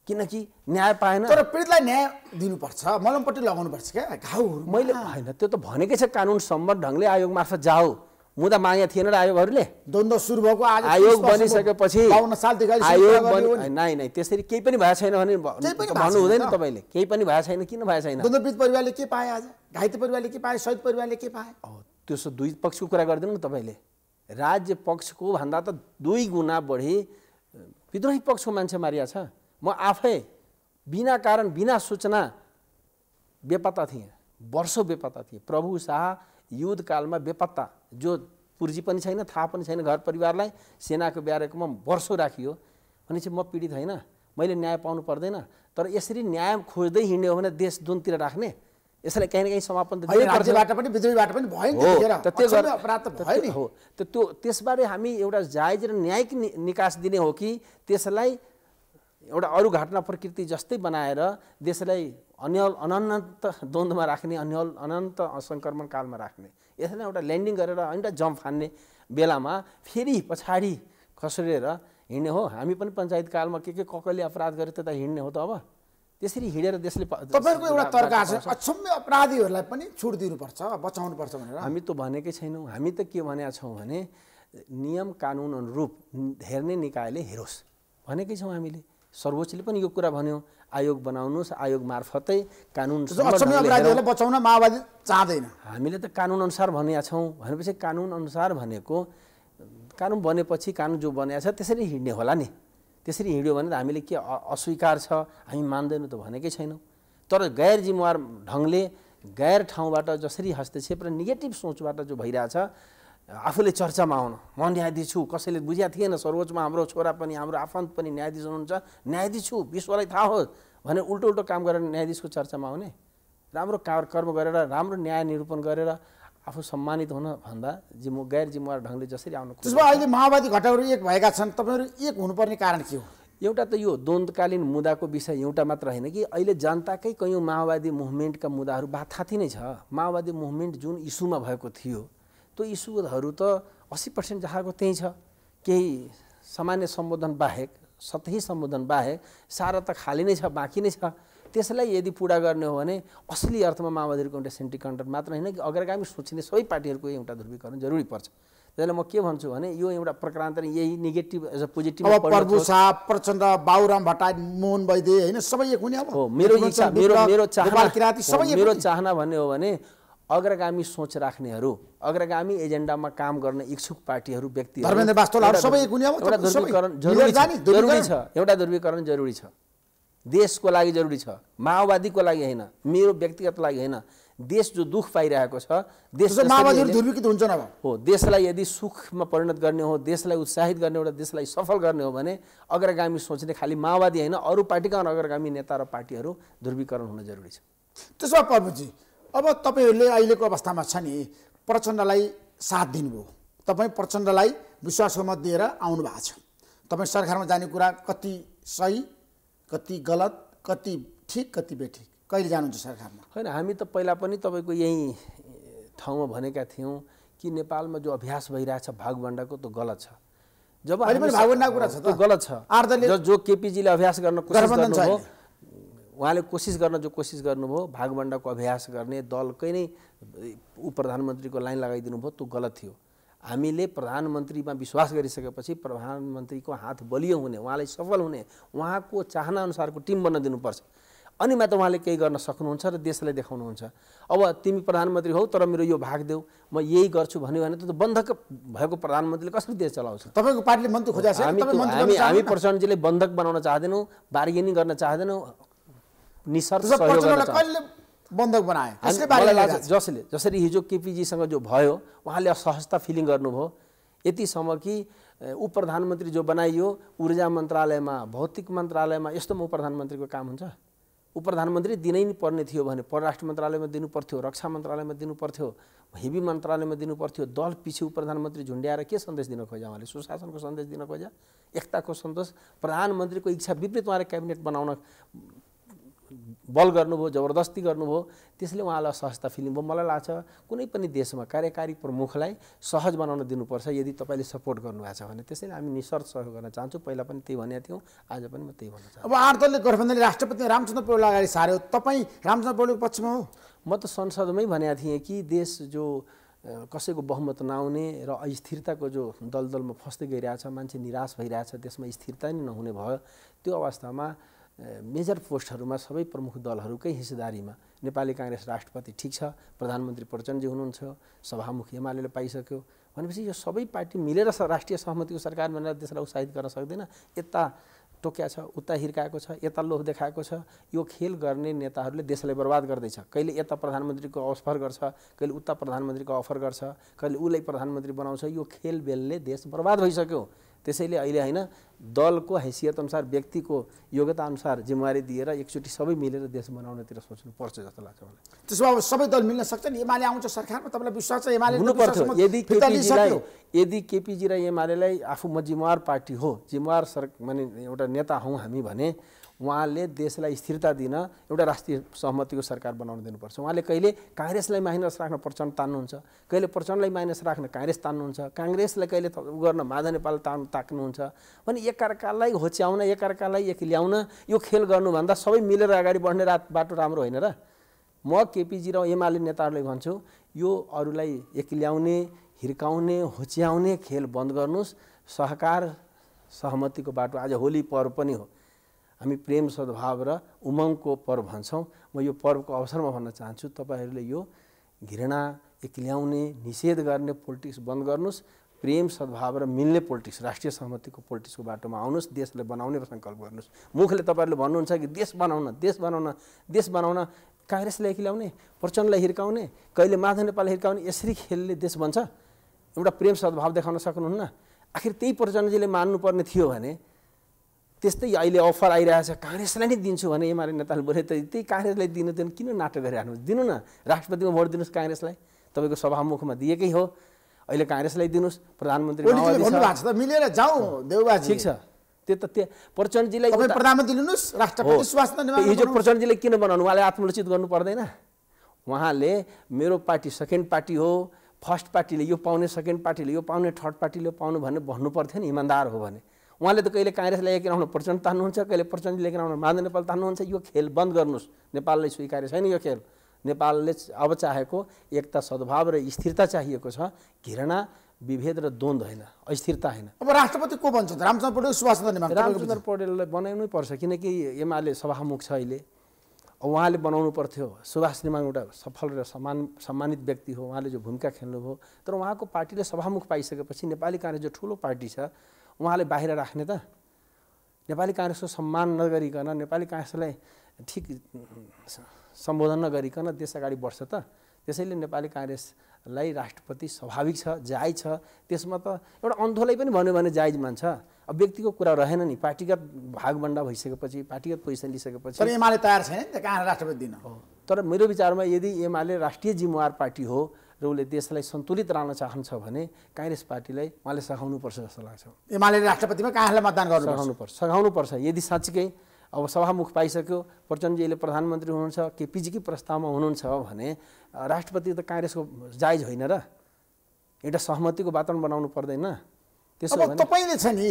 किनकि न्याय पाएन तर पीडितलाई न्याय दिनुपर्छ मलमपट्टि लगाउनुपर्छ क्या घाउहरू मैले होइन त्यो त भनेकै छ कानुन सम्मत ढङ्गले आयोग मार्फत जाओ मुदा मागे थिएन र आयोगहरूले द्वन्द्व सुरु भएको आयोग बनिसकेपछि आयोग नै नै त्यसरी केही पनि भएको छैन भने भन्नु हुँदैन तपाईँले केही पनि भएको छैन किन भएको छैन द्वन्द्वपीडित परिवारले के पाए आज घाइते परिवारले के पाए शहीद परिवारले के पाए त्यसो दुई पक्षको कुरा गरिदिनु न तपाईँले राज्य पक्षको भन्दा त दुई गुणा बढी विद्रोही पक्षको मान्छे मारिया छ म आफै बिना कारण बिना सूचना बेपत्ता थिएँ वर्षौँ बेपत्ता थिएँ प्रभु शाह युद्धकालमा बेपत्ता जो पुर्जी पनि छैन थाहा पनि छैन घर परिवारलाई सेनाको ब्यारेकोमा वर्षौँ राखियो चाहिँ म पीडित होइन मैले न्याय पाउनु पर्दैन तर यसरी न्याय खोज्दै हिँड्यो भने देश जुनतिर राख्ने यसलाई कहीँ न कहीँ समापन हो त त्यो त्यसबारे हामी एउटा जायज र न्यायिक निकास दिने हो कि त्यसलाई एउटा अरू घटना प्रकृति जस्तै बनाएर देशलाई अन्यल अनन्त द्वन्द्वमा राख्ने अन्यल अनन्त सङ्क्रमण कालमा राख्ने यसलाई एउटा ल्यान्डिङ गरेर एउटा जम्प फान्ने बेलामा फेरि पछाडि खस्रेर हिँड्ने हो हामी पनि पञ्चायत कालमा के के ककैले अपराध गरे त्यता हिँड्ने हो त अब त्यसरी हिँडेर देशले तपाईँहरूको एउटा तर्क छ अक्षम्य अपराधीहरूलाई पनि छुट दिनुपर्छ बचाउनुपर्छ भनेर हामी त भनेकै छैनौँ हामी त के भनेका छौँ भने नियम कानुन अनुरूप हेर्ने निकायले हेरोस् भनेकै छौँ हामीले सर्वोच्चले पनि यो कुरा भन्यो आयोग बनाउनुहोस् आयोग मार्फतै कानुन बचाउन माओवादी चाहँदैन हामीले त अनुसार भनेका छौँ भनेपछि अनुसार भनेको कानुन बनेपछि कानुन जो बनेको छ त्यसरी हिँड्ने होला नि त्यसरी हिँड्यो भने त हामीले के अस्वीकार छ हामी मान्दैनौँ त भनेकै छैनौँ तर गैर जिम्मेवार ढङ्गले गैर ठाउँबाट जसरी हस्तक्षेप र नेगेटिभ सोचबाट जो भइरहेछ आफूले चर्चामा आउनु म न्यायाधीश छु कसैले बुझिया थिएन सर्वोच्चमा हाम्रो छोरा पनि हाम्रो आफन्त पनि न्यायाधीश हुनुहुन्छ न्यायाधीश छु विश्वलाई थाहा होस् भने उल्टो उल्टो काम गरेर न्यायाधीशको चर्चामा आउने राम्रो कार कर्म गरेर राम्रो न्याय निरूपण गरेर आफू सम्मानित हुन भन्दा जिम्मो गैर जिम्मेवार ढङ्गले जसरी आउनु त्यसो अहिले माओवादी घटकहरू एक भएका छन् तपाईँहरू एक हुनुपर्ने कारण के हो एउटा त यो द्वन्दकालीन मुद्दाको विषय एउटा मात्र होइन कि अहिले जनताकै कयौँ माओवादी मुभमेन्टका मुद्दाहरू बाथाथी नै छ माओवादी मुभमेन्ट जुन इस्युमा भएको थियो त्यो इस्युहरू त असी पर्सेन्ट जहाँको त्यहीँ छ केही सामान्य सम्बोधन बाहेक सतही सम्बोधन बाहेक सारा त खाली नै छ बाँकी नै छ त्यसलाई यदि पुरा गर्ने हो भने असली अर्थमा माओवादीहरूको एउटा सेन्टिकन्टर मात्र होइन कि अग्रगामी सोचिने सबै पार्टीहरूको एउटा ध्रुवीकरण जरुरी पर्छ त्यसलाई म के भन्छु भने यो एउटा प्रक्रान्तर यही नेगेटिभ एज अ पोजिटिभ प्रभु शाह प्रचण्ड बाबुराम भट्टराई मोहन वैद्य होइन सबै एक हुने अब मेरो मेरो मेरो चाहना मेरो चाहना भन्ने हो भने अग्रगामी सोच राख्नेहरू अग्रगामी एजेन्डामा काम गर्न इच्छुक पार्टीहरू व्यक्ति जरुरी छ एउटा ध्रुवीकरण जरुरी छ देशको लागि जरुरी छ माओवादीको लागि होइन मेरो व्यक्तिगत लागि होइन देश जो दुःख पाइरहेको छ देश हुन्छ हो देशलाई यदि सुखमा परिणत गर्ने हो देशलाई उत्साहित गर्ने हो देशलाई सफल गर्ने हो भने अग्रगामी सोच्ने खालि माओवादी होइन अरू पार्टीका अग्रगामी नेता र पार्टीहरू ध्रुवीकरण हुन जरुरी छ त्यसमा पर्वजी अब तपाईँहरूले अहिलेको अवस्थामा छ नि प्रचण्डलाई साथ दिनुभयो तपाईँ प्रचण्डलाई विश्वासको मत दिएर आउनु भएको छ तपाईँ सरकारमा जाने कुरा कति सही कति गलत कति ठिक कति बेठिक कहिले जानुहुन्छ सरकारमा होइन हामी त पहिला पनि तपाईँको यही ठाउँमा भनेका थियौँ कि नेपालमा जो अभ्यास भइरहेछ भागभण्डाको त्यो गलत छ जब भागभण्डा कुरा छ गलत छ जो केपिजीले अभ्यास गर्न कोसिस गर्नुभयो उहाँले कोसिस गर्न जो कोसिस गर्नुभयो भागभण्डको अभ्यास गर्ने दलकै नै ऊ प्रधानमन्त्रीको लाइन लगाइदिनु भयो त्यो गलत थियो हामीले प्रधानमन्त्रीमा विश्वास गरिसकेपछि प्रधानमन्त्रीको हात बलियो हुने उहाँलाई सफल हुने उहाँको चाहनाअनुसारको टिम बन्न दिनुपर्छ अनि मात्र उहाँले केही गर्न सक्नुहुन्छ र देशलाई देखाउनुहुन्छ अब तिमी प्रधानमन्त्री हौ तर मेरो यो भाग देऊ म यही गर्छु भन्यो भने त बन्धक भएको प्रधानमन्त्रीले कसरी देश चलाउँछ तपाईँको पार्टीले मन्त्री खोजा हामी हामी प्रचण्डजीले बन्धक बनाउन चाहँदैनौँ बार्गेनिङ गर्न चाहँदैनौँ जसले जसरी हिजो केपिजीसँग जो भयो उहाँले असहजता फिलिङ गर्नुभयो यतिसम्म कि उप प्रधानमन्त्री जो बनाइयो ऊर्जा मन्त्रालयमा भौतिक मन्त्रालयमा यस्तोमा उप प्रधानमन्त्रीको काम हुन्छ उप प्रधानमन्त्री दिनै नै पर्ने थियो भने परराष्ट्र मन्त्रालयमा दिनु पर्थ्यो रक्षा मन्त्रालयमा दिनु पर्थ्यो मन्त्रालयमा दिनु पर्थ्यो दल पछि उप प्रधानमन्त्री झुन्ड्याएर के सन्देश दिन खोजे उहाँले सुशासनको सन्देश दिन खोजे एकताको सन्देश प्रधानमन्त्रीको इच्छा विपरीत उहाँले क्याबिनेट बनाउन बल गर्नुभयो जबरदस्ती गर्नुभयो त्यसले उहाँलाई सहजता फिलिङ भयो मलाई लाग्छ कुनै पनि देशमा कार्यकारी प्रमुखलाई सहज बनाउन दिनुपर्छ यदि तपाईँले सपोर्ट गर्नुभएको छ भने त्यसैले हामी निसर्च सहयोग गर्न चाहन्छु पहिला पनि त्यही भनेको थियौँ आज पनि म त्यही भन्न चाहन्छु अब आठ दलले गठबन्धनले राष्ट्रपति रामचन्द्र पौडेल अगाडि सार्यो तपाईँ रामचन्द्र पौडेलको पक्षमा हो म त संसदमै भनेको थिएँ कि देश जो कसैको बहुमत नआउने र अस्थिरताको जो दलदलमा फस्दै गइरहेछ मान्छे निराश भइरहेछ त्यसमा स्थिरता नै नहुने भयो त्यो अवस्थामा मेजर पोस्टहरूमा सबै प्रमुख दलहरूकै हिस्सेदारीमा नेपाली काङ्ग्रेस राष्ट्रपति ठिक छ प्रधानमन्त्री प्रचण्डजी हुनुहुन्छ सभामुख एमाले पाइसक्यो भनेपछि यो सबै पार्टी मिलेर राष्ट्रिय सहमतिको सरकार बनेर देशलाई उत्साहित गर्न सक्दैन यता टोक्या छ उता हिर्काएको छ यता लोभ देखाएको छ यो खेल गर्ने नेताहरूले देशलाई बर्बाद गर्दैछ कहिले यता प्रधानमन्त्रीको अफर गर्छ कहिले उता प्रधानमन्त्रीको अफर गर्छ कहिले उसलाई प्रधानमन्त्री बनाउँछ यो खेलबेलले देश बर्बाद भइसक्यो त्यसैले अहिले होइन दलको हैसियत अनुसार व्यक्तिको योग्यता अनुसार जिम्मेवारी दिएर एकचोटि सबै मिलेर देश सोच्नु सोच्नुपर्छ जस्तो लाग्छ मलाई त्यसो अब सबै दल मिल्न सक्छ नि एमाले आउँछ सरकारमा तपाईँलाई विश्वास छ एमाले हुनुपर्छ यदि केपिजीलाई यदि केपिजी र एमालेलाई आफू म जिम्मेवार पार्टी हो जिम्मेवार सर माने एउटा नेता हौँ हामी भने उहाँले देशलाई स्थिरता दिन एउटा राष्ट्रिय सहमतिको सरकार बनाउन दिनुपर्छ उहाँले कहिले काङ्ग्रेसलाई माइनस राख्न प्रचण्ड तान्नुहुन्छ कहिले प्रचण्डलाई माइनस राख्न काङ्ग्रेस तान्नुहुन्छ काङ्ग्रेसलाई कहिले गर्न माधव नेपाल ता ताक्नुहुन्छ भने एकअर्कालाई होच्याउन एकअर्कालाई एक ल्याउन यो खेल गर्नुभन्दा सबै मिलेर अगाडि बढ्ने रा बाटो राम्रो होइन र म केपिजी र एमाले नेताहरूलाई भन्छु यो अरूलाई एक ल्याउने हिर्काउने होच्याउने खेल बन्द गर्नुहोस् सहकार सहमतिको बाटो आज होली पर्व पनि हो हामी प्रेम सद्भाव र उमङ्गको पर्व भन्छौँ म यो पर्वको अवसरमा भन्न चाहन्छु तपाईँहरूले यो घृणा एक्ल्याउने निषेध गर्ने पोलिटिक्स बन्द गर्नुहोस् प्रेम सद्भाव र मिल्ने पोलिटिक्स राष्ट्रिय सहमतिको पोलिटिक्सको बाटोमा आउनुहोस् देशलाई बनाउने सङ्कल्प गर्नुहोस् मुखले तपाईँहरूले भन्नुहुन्छ कि देश बनाउन देश बनाउन देश बनाउन काङ्ग्रेसलाई एक्ल्याउने प्रचण्डलाई हिर्काउने कहिले माधव नेपाललाई हिर्काउने यसरी खेलले देश बन्छ एउटा प्रेम सद्भाव देखाउन सक्नुहुन्न आखिर त्यही प्रचण्डजीले मान्नुपर्ने थियो भने त्यस्तै अहिले अफर आइरहेको छ काङ्ग्रेसलाई नै दिन्छु भने एमाले नेताले बोले त त्यही काङ्ग्रेसलाई दिनु दिनु किन नाटक गरिरहनु दिनु न राष्ट्रपतिमा भोट दिनुहोस् काङ्ग्रेसलाई तपाईँको सभामुखमा दिएकै हो अहिले काङ्ग्रेसलाई दिनुहोस् प्रधानमन्त्री मिलेर जाउँ देउबा ठिक छ त्यो त त्यो प्रचण्डजीलाई प्रधानमन्त्री लिनुहोस् राष्ट्रपति हिजो प्रचण्डजीलाई किन बनाउनु उहाँले आत्मलोचित गर्नु पर्दैन उहाँले मेरो पार्टी सेकेन्ड पार्टी हो फर्स्ट पार्टीले यो पाउने सेकेन्ड पार्टीले यो पाउने थर्ड पार्टीले पाउनु भन्ने भन्नु पर्थ्यो नि इमान्दार हो भने उहाँले त कहिले काङ्ग्रेसलाई एक आउनु प्रचण्ड तान्नुहुन्छ कहिले प्रचण्डले एक आउनु माधव नेपाल तान्नुहुन्छ यो खेल बन्द गर्नुहोस् नेपालले स्वीकार्य छैन यो खेल नेपालले अब चाहेको एकता सद्भाव र स्थिरता चाहिएको छ घृणा विभेद र द्वन्द होइन अस्थिरता होइन अब राष्ट्रपति को भन्छ रामचन्द्र पौडेल सुभाष चन्द्र रामचन्द्र पौडेललाई बनाउनै पर्छ किनकि एमाले सभामुख छ अहिले उहाँले बनाउनु पर्थ्यो सुभाष श्रीमान एउटा सफल र सम्मान सम्मानित व्यक्ति हो उहाँले जो भूमिका खेल्नुभयो तर उहाँको पार्टीले सभामुख पाइसकेपछि नेपाली काङ्ग्रेस जो ठुलो पार्टी छ उहाँले बाहिर राख्ने त नेपाली काङ्ग्रेसको सम्मान नगरिकन नेपाली काङ्ग्रेसलाई ठिक सम्बोधन नगरिकन देश अगाडि बढ्छ त त्यसैले नेपाली काङ्ग्रेसलाई राष्ट्रपति स्वाभाविक छ जायज छ त्यसमा त एउटा अन्धोलाई पनि भन्यो भने जायज मान्छ अब व्यक्तिको कुरा रहेन नि पार्टीगत भागभन्डा भइसकेपछि पार्टीगत पोजिसन लिइसकेपछि एमाले तयार छैन नि त कहाँ राष्ट्रपति दिन हो तर मेरो विचारमा यदि एमाले राष्ट्रिय जिम्मेवार पार्टी हो र उसले देशलाई सन्तुलित राख्न चाहन्छ भने काङ्ग्रेस पार्टीलाई उहाँले सघाउनुपर्छ जस्तो लाग्छ एमाले राष्ट्रपतिमा काङ्ग्रेसलाई मतदान गर्नु सघाउनुपर्छ सघाउनुपर्छ यदि साँच्चीकै अब सभामुख पाइसक्यो प्रचण्डजीले प्रधानमन्त्री हुनुहुन्छ केपिजीकै प्रस्तावमा हुनुहुन्छ भने राष्ट्रपति त काङ्ग्रेसको जायज होइन र एउटा सहमतिको वातावरण बनाउनु पर्दैन त्यसो तपाईँले छ नि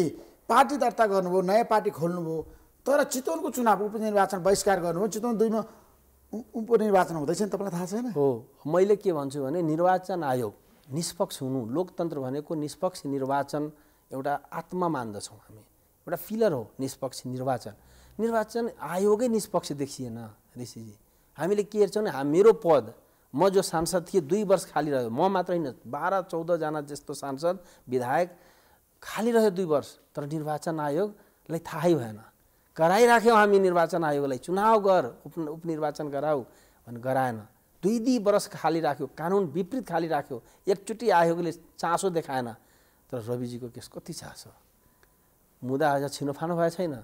पार्टी दर्ता गर्नुभयो नयाँ पार्टी खोल्नुभयो तर चितवनको चुनाव उपनिर्वाचन बहिष्कार गर्नुभयो चितवन दुईमा उपनिर्वाचन हुँदैछ नि तपाईँलाई थाहा छैन हो मैले के भन्छु भने निर्वाचन आयोग निष्पक्ष हुनु लोकतन्त्र भनेको निष्पक्ष निर्वाचन एउटा आत्मा मान्दछौँ हामी एउटा फिलर हो निष्पक्ष निर्वाचन निर्वाचन आयोगै निष्पक्ष देखिएन ऋषिजी हामीले के हेर्छौँ भने मेरो पद म जो सांसद थिएँ दुई वर्ष खाली रह्यो म मात्र होइन बाह्र चौधजना जस्तो सांसद विधायक खाली रह्यो दुई वर्ष तर निर्वाचन आयोगलाई थाहै भएन गराइराख्यौँ हामी निर्वाचन आयोगलाई चुनाव गर उप उपनिर्वाचन गराऊ भने गराएन दुई दुई वर्ष खाली राख्यो कानुन विपरीत खाली राख्यो एकचोटि आयोगले चासो देखाएन तर रविजीको केस कति चासो मुदा आज छिनोफानो भएको छैन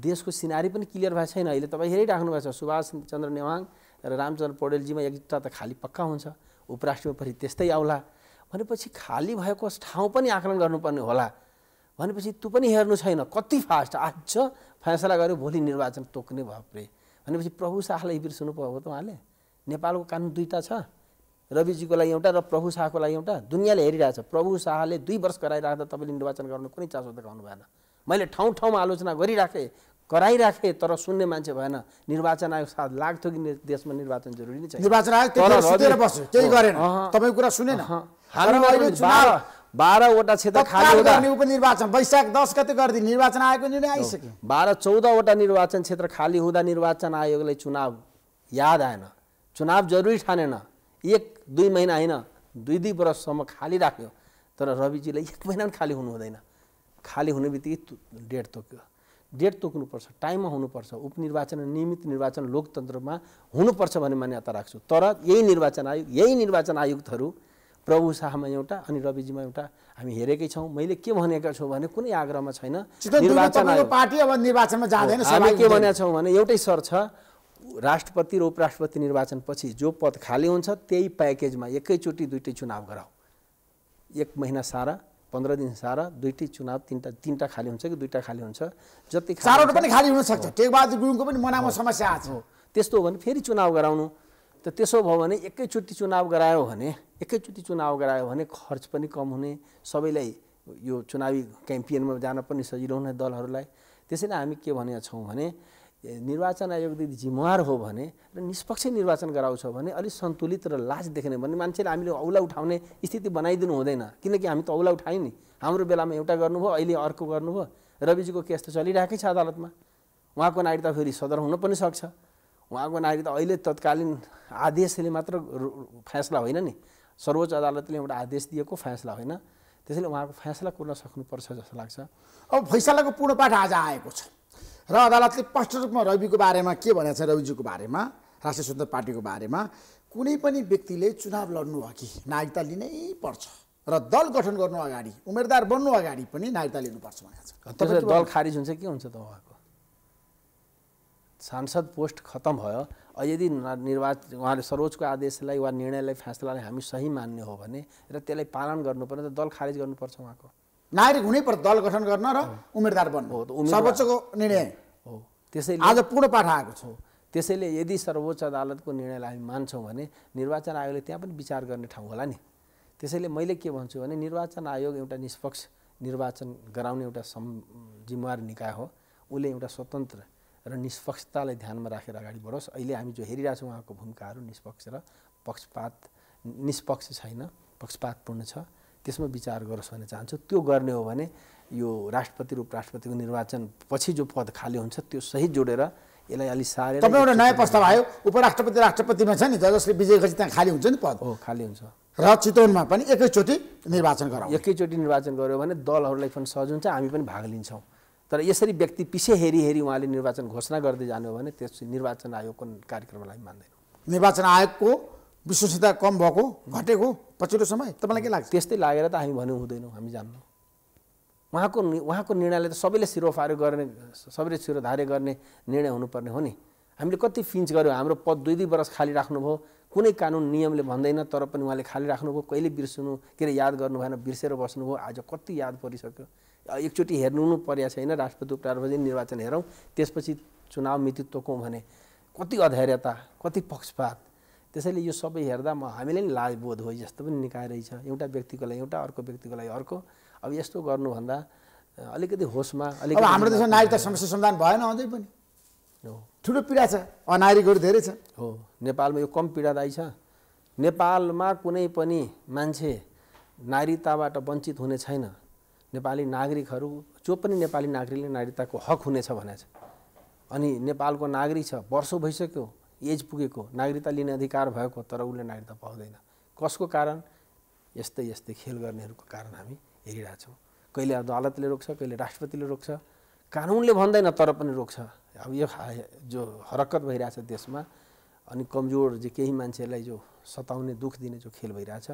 देशको सिनारी पनि क्लियर भएको छैन अहिले तपाईँ हेरिराख्नु भएको छ सुभाष चन्द्र नेवाङ र रामचन्द्र पौडेलजीमा एकजुटा त खाली पक्का हुन्छ उपराष्ट्रपति त्यस्तै आउला भनेपछि खाली भएको ठाउँ पनि आकलन गर्नुपर्ने होला भनेपछि त्यो पनि हेर्नु छैन कति फास्ट आज फैसला गऱ्यो भोलि निर्वाचन तोक्ने भयो भनेपछि प्रभु शाहलाई बिर्सनु भयो हो त उहाँले नेपालको कानुन दुईवटा छ रविजीको लागि एउटा र प्रभु शाहको लागि एउटा दुनियाँले हेरिरहेछ प्रभु शाहले दुई वर्ष गराइराख्दा तपाईँले निर्वाचन गर्नु कुनै चासो देखाउनु भएन मैले ठाउँ ठाउँमा आलोचना गरिराखेँ गराइराखेँ तर सुन्ने मान्छे भएन निर्वाचन आयोग साथ लाग्थ्यो कि देशमा निर्वाचन जरुरी नै छ निर्वाचन आयोग तपाईँको कुरा सुनेन बाह्रवटा क्षेत्र खाली हुँदा उपनिर्वाचन वैशाख दस गते गर्दै निर्वाचन आयोगको निर्णय आइसक्यो बाह्र चौधवटा निर्वाचन क्षेत्र खाली हुँदा निर्वाचन आयोगले चुनाव याद आएन चुनाव जरुरी ठानेन एक दुई महिना होइन दुई दुई वर्षसम्म खाली राख्यो तर रविजीलाई एक महिना पनि खाली हुनु हुँदैन खाली हुने बित्तिकै डेट तोक्यो डेट तोक्नुपर्छ टाइममा हुनुपर्छ उपनिर्वाचन नियमित निर्वाचन लोकतन्त्रमा हुनुपर्छ भन्ने मान्यता राख्छु तर यही निर्वाचन आयोग यही निर्वाचन आयुक्तहरू प्रभु शाहमा एउटा अनि रविजीमा एउटा हामी हेरेकै छौँ मैले के भनेका छु भने कुनै आग्रहमा छैन पार्टी अब निर्वाचनमा जाँदैन हामी के भनेका छौँ भने एउटै सर छ राष्ट्रपति र उपराष्ट्रपति निर्वाचनपछि जो पद खाली हुन्छ त्यही प्याकेजमा एकैचोटि दुइटै चुनाव गराऊ एक महिना सारा पन्ध्र दिन सारा दुइटै चुनाव तिनवटा तिनवटा खाली हुन्छ कि दुईवटा खाली हुन्छ जति पनि खाली हुनसक्छ टेकबहादुर गुरुङको पनि मनामा समस्या आएको त्यस्तो हो भने फेरि चुनाव गराउनु त त्यसो भयो भने एकैचोटि चुनाव गरायो भने एकैचोटि चुनाव गरायो भने खर्च पनि कम हुने सबैलाई यो चुनावी क्याम्पियनमा जान पनि सजिलो हुने दलहरूलाई त्यसैले हामी के भनेका छौँ भने निर्वाचन आयोग यदि जिम्मेवार हो भने र निष्पक्ष निर्वाचन गराउँछ भने अलिक सन्तुलित र लाज देख्ने भने मान्छेले हामीले औला उठाउने स्थिति बनाइदिनु हुँदैन किनकि हामी त औला उठायौँ नि हाम्रो बेलामा एउटा गर्नुभयो अहिले अर्को गर्नुभयो रविजीको केस त चलिरहेकै छ अदालतमा उहाँको नागरिकता फेरि सदर हुन पनि सक्छ उहाँको नागरिकता अहिले तत्कालीन आदेशले मात्र फैसला होइन नि सर्वोच्च अदालतले एउटा आदेश दिएको फैसला होइन त्यसैले उहाँको फैसला कुर्न सक्नुपर्छ जस्तो लाग्छ अब फैसलाको पूर्ण पाठ आज आएको छ र अदालतले स्पष्ट रूपमा रविको बारेमा के भनेको छ रविजीको बारेमा राष्ट्रिय स्वतन्त्र पार्टीको बारेमा कुनै पनि व्यक्तिले चुनाव लड्नु अघि नागरिकता लिनै पर्छ र दल गठन गर्नु अगाडि उम्मेदवार बन्नु अगाडि पनि नागरिकता लिनुपर्छ भनेको छ दल खारिज हुन्छ के हुन्छ त उहाँको सांसद पोस्ट खत्तम भयो यदि निर्वाच उहाँले सर्वोच्चको आदेशलाई वा निर्णयलाई फैसलालाई हामी सही मान्ने हो भने र त्यसलाई पालन गर्नुपर्ने त दल खारेज गर्नुपर्छ उहाँको नागरिक हुनै पर्छ दल गठन गर्न र उम्मेदवार बन्नु हो सर्वोच्चको निर्णय हो त्यसैले आज पूर्ण पाठ आएको छ त्यसैले यदि सर्वोच्च अदालतको निर्णयलाई हामी मान्छौँ भने निर्वाचन आयोगले त्यहाँ पनि विचार गर्ने ठाउँ होला नि त्यसैले मैले के भन्छु भने निर्वाचन आयोग एउटा निष्पक्ष निर्वाचन गराउने एउटा सम् जिम्मेवार निकाय हो उसले एउटा स्वतन्त्र र निष्पक्षतालाई ध्यानमा राखेर अगाडि बढोस् अहिले हामी जो हेरिरहेछौँ उहाँको भूमिकाहरू निष्पक्ष र पक्षपात निष्पक्ष छैन पक्षपातपूर्ण छ त्यसमा विचार गरोस् भन्ने चाहन्छु त्यो गर्ने हो भने यो राष्ट्रपति र उपराष्ट्रपतिको निर्वाचन पछि जो पद खाली हुन्छ त्यो सही जोडेर यसलाई अलिक साह्रै तपाईँ एउटा नयाँ प्रस्ताव आयो उपराष्ट्रपति राष्ट्रपतिमा छ नि त जसले विजय गरी त्यहाँ खाली हुन्छ नि पद हो खाली हुन्छ र चितवनमा पनि एकैचोटि निर्वाचन गरौँ एकैचोटि निर्वाचन गऱ्यो भने दलहरूलाई पनि सहज हुन्छ हामी पनि भाग लिन्छौँ तर यसरी व्यक्ति पछि हेरी हेरी उहाँले निर्वाचन घोषणा गर्दै जानु भने त्यस निर्वाचन आयोगको कार्यक्रमलाई मान्दैन निर्वाचन आयोगको विश्वसनीयता कम भएको घटेको पछिल्लो समय तपाईँलाई के लाग्छ त्यस्तै लागेर त हामी भन्नु हुँदैनौँ हामी जान्नु उहाँको उहाँको निर्णयले त सबैले सिरोफारो गर्ने सबैले सिरोधारे गर्ने निर्णय हुनुपर्ने हो नि हामीले कति फिन्च गऱ्यौँ हाम्रो पद दुई दुई वर्ष खाली राख्नुभयो कुनै कानुन नियमले भन्दैन तर पनि उहाँले खाली राख्नुभयो कहिले बिर्सनु के अरे याद गर्नु भएन बिर्सेर बस्नुभयो आज कति याद परिसक्यो एकचोटि हेर्नु परेको छैन राष्ट्रपति उपराष्ट्रपति निर्वाचन हेरौँ त्यसपछि चुनाव मिति तोकौँ भने कति अधैर्यता कति पक्षपात त्यसैले यो सबै हेर्दा म हामीले नि लाजबोध हो जस्तो पनि निकाय रहेछ एउटा व्यक्तिको लागि एउटा अर्को व्यक्तिको लागि अर्को अब यस्तो गर्नुभन्दा अलिकति होसमा अलिक हाम्रो देशमा नागरिकता समस्या समाधान भएन अझै पनि हो ठुलो पीडा छ अनागरिकहरू धेरै छ हो नेपालमा यो कम पीडादायी छ नेपालमा कुनै पनि मान्छे नागरिकताबाट वञ्चित हुने छैन नेपाली नागरिकहरू जो पनि नेपाली नागरिकले नागरिकताको हक हुनेछ भनेछ अनि नेपालको नागरिक छ वर्षौँ भइसक्यो एज पुगेको नागरिकता लिने अधिकार भएको तर उसले नागरिकता पाउँदैन कसको कारण यस्तै यस्तै खेल गर्नेहरूको कारण हामी हेरिरहेछौँ कहिले अदालतले रोक्छ कहिले राष्ट्रपतिले रोक्छ कानुनले भन्दैन तर पनि रोक्छ अब यो जो हरकत भइरहेछ देशमा अनि कमजोर जे केही मान्छेलाई जो सताउने दुःख दिने जो खेल भइरहेछ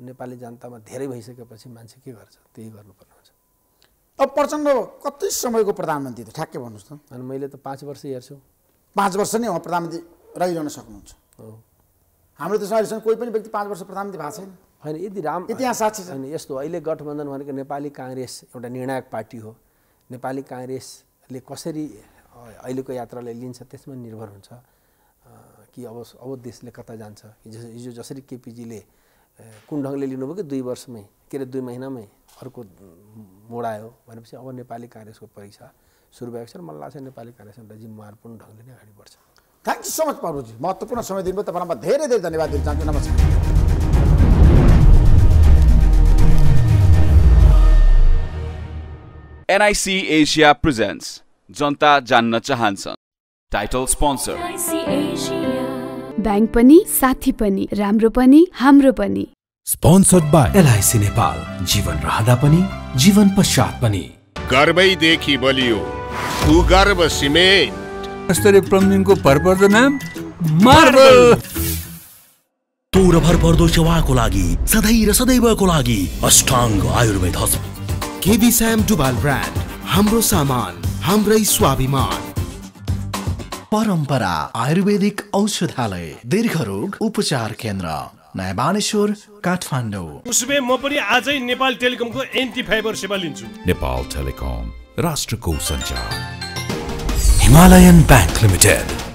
नेपाली जनतामा धेरै भइसकेपछि मान्छे के गर्छ त्यही गर्नुपर्ने हुन्छ अब प्रचण्ड कति समयको प्रधानमन्त्री त ठ्याक्कै भन्नुहोस् त अनि मैले त पाँच वर्ष हेर्छु पाँच वर्ष नै उहाँ प्रधानमन्त्री रहिरहन सक्नुहुन्छ हो हाम्रो त अहिलेसम्म कोही पनि व्यक्ति पाँच वर्ष प्रधानमन्त्री भएको छैन होइन यदि राम इतिहास साक्षी छैन यस्तो अहिले गठबन्धन भनेको नेपाली काङ्ग्रेस एउटा निर्णायक पार्टी हो नेपाली काङ्ग्रेसले कसरी अहिलेको यात्रालाई लिन्छ त्यसमा निर्भर हुन्छ कि अब अब देशले कता जान्छ हिजो हिजो जसरी केपिजीले कुन ढङ्गले लिनुभयो कि दुई वर्षमै के अरे दुई महिनामै अर्को मोड आयो भनेपछि अब नेपाली काङ्ग्रेसको परीक्षा सुरु भएको छ मलाई लाग्छ नेपाली काङ्ग्रेस जिम्मेवारपूर्ण ढङ्गले नै अगाडि बढ्छ थ्याङ्क यू सो मच प्रभुजी महत्त्वपूर्ण समय दिनुभयो तपाईँलाई म धेरै धेरै धन्यवाद दिन चाहन्छु नमस्कार एनआइसी एसिया प्रेजेन्ट्स जनता जान्न चाहन्छ टाइटल स्पोन्सर ब्याङ्क पनि साथी पनि राम्रो पनि हाम्रो पनि स्पोन्सर्ड बाई एलआइसी नेपाल जीवन रहँदा पनि जीवन पश्चात पनि देखि बलियो भूगर्भ सिमेन्ट स्तरीय प्लम्बिङको भरपर्दो नाम मार्बल तो र भरपर्दो सेवाको लागि सधैँ र सदैवको लागि अष्टाङ्ग आयुर्वेद हस्पिटल केबी स्याम डुबाल ब्रान्ड हाम्रो सामान हाम्रै स्वाभिमान परम्परा आयुर्वेदिक औषधालय दीर्घ रोग उपचार केन्द्र नयाँ बानेश्वर काठमाडौँ उसमे म पनि आजै नेपाल टेलिकमको एन्टी फाइबर सेवा लिन्छु नेपाल टेलिकम राष्ट्रको सञ्चार हिमालयन ब्याङ्क लिमिटेड